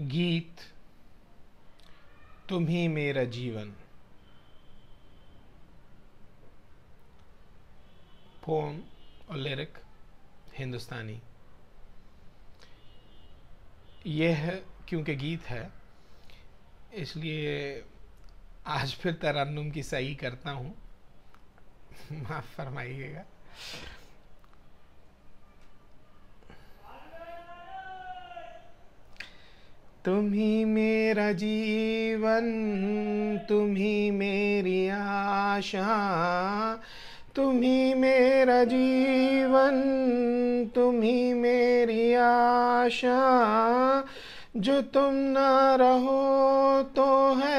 गीत तुम ही मेरा जीवन पोम और लिरिक हिंदुस्तानी यह है क्योंकि गीत है इसलिए आज फिर तरन्नुम की सही करता हूँ माफ़ फरमाइएगा તુમહી મેરા જીવન તુમહી મેરી આશા તુમહી મેરા જીવન તુમહી મેરી આશા જો તુમ ના રહો તો હે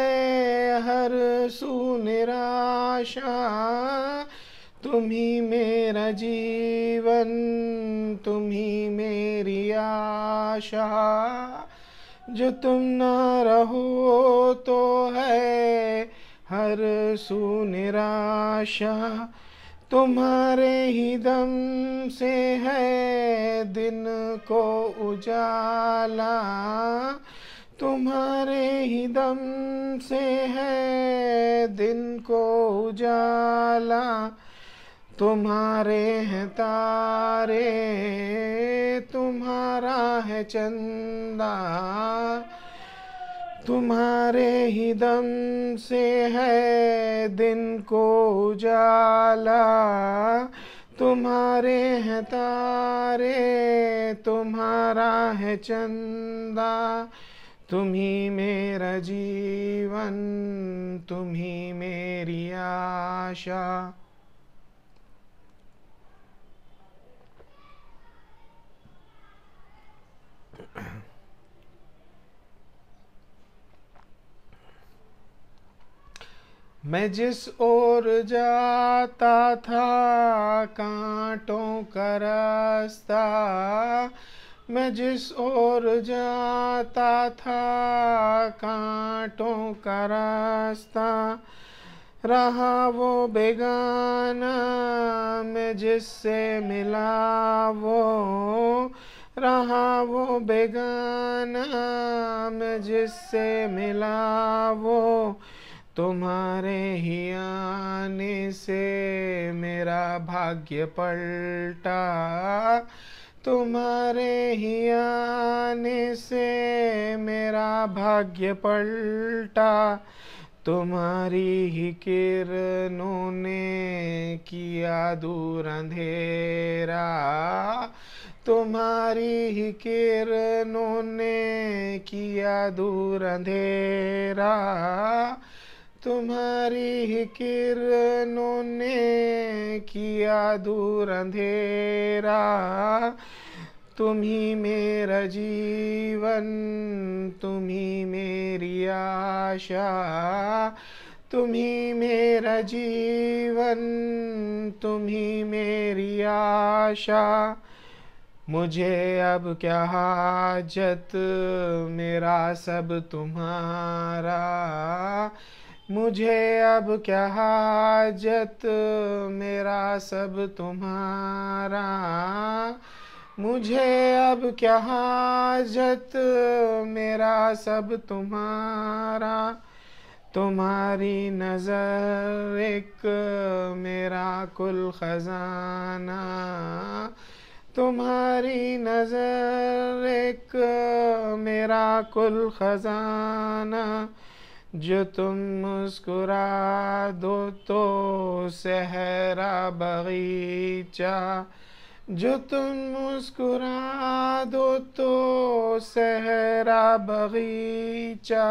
હર સુનિરાશા તુમહી મેરા જીવન તુમહી મેરી આશા जो तुम ना रहो तो है हर सू निराशा तुम्हारे ही दम से है दिन को उजाला तुम्हारे ही दम से है दिन को उजाला तुम्हारे हैं तारे तुम्हारा है चंदा तुम्हारे ही दम से है दिन को उजाला तुम्हारे हैं तारे तुम्हारा है चंदा तुम ही मेरा जीवन तुम ही मेरी आशा मैं जिस ओर जाता था कांटों का रास्ता मैं जिस ओर जाता था कांटों का रास्ता रहा वो बेगाना मैं जिससे मिला वो रहा वो बेगाना मैं जिससे मिला वो तुम्हारे ही आने से मेरा भाग्य पलटा तुम्हारे ही आने से मेरा भाग्य पलटा तुम्हारी ही किरणों ने किया दूर अंधेरा तुम्हारी ही किरणों ने किया दूर अंधेरा तुम्हारी ही किरणों ने किया दूर अंधेरा तुम ही मेरा जीवन तुम ही मेरी आशा तुम ही मेरा जीवन तुम ही मेरी आशा मुझे अब क्या हाजत मेरा सब तुम्हारा मुझे अब क्या हाजत मेरा सब तुम्हारा मुझे अब क्या हाजत मेरा सब तुम्हारा तुम्हारी नज़र एक मेरा कुल ख़जाना तुम्हारी नज़र एक मेरा कुल ख़जाना जो तुम मुस्कुरा दो तो सहरा बगीचा जो तुम मुस्कुरा दो तो सहरा बगीचा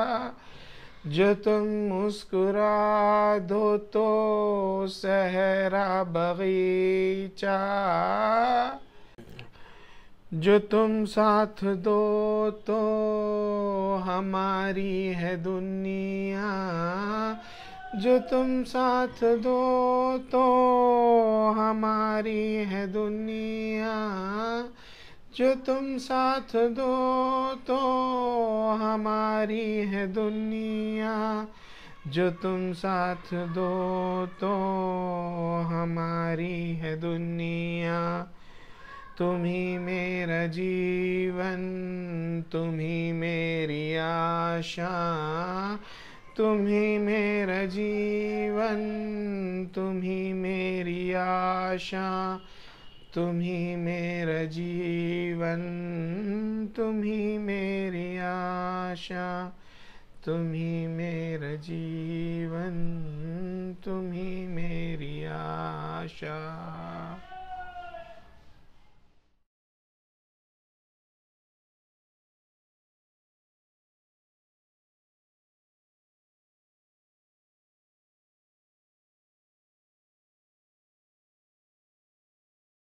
जो तुम मुस्कुरा दो तो सहरा बगीचा जो तुम साथ दो तो हमारी है दुनिया जो तुम साथ दो तो हमारी है दुनिया जो तुम साथ दो तो हमारी है दुनिया जो तुम साथ दो तो हमारी है दुनिया તુમી મેરજીવન તુમી મેરી આશા તુમી મેરજીવન તુમી મેરી આશા તુમી મેરજીવન તુમી મેરી આશા તુમી મેર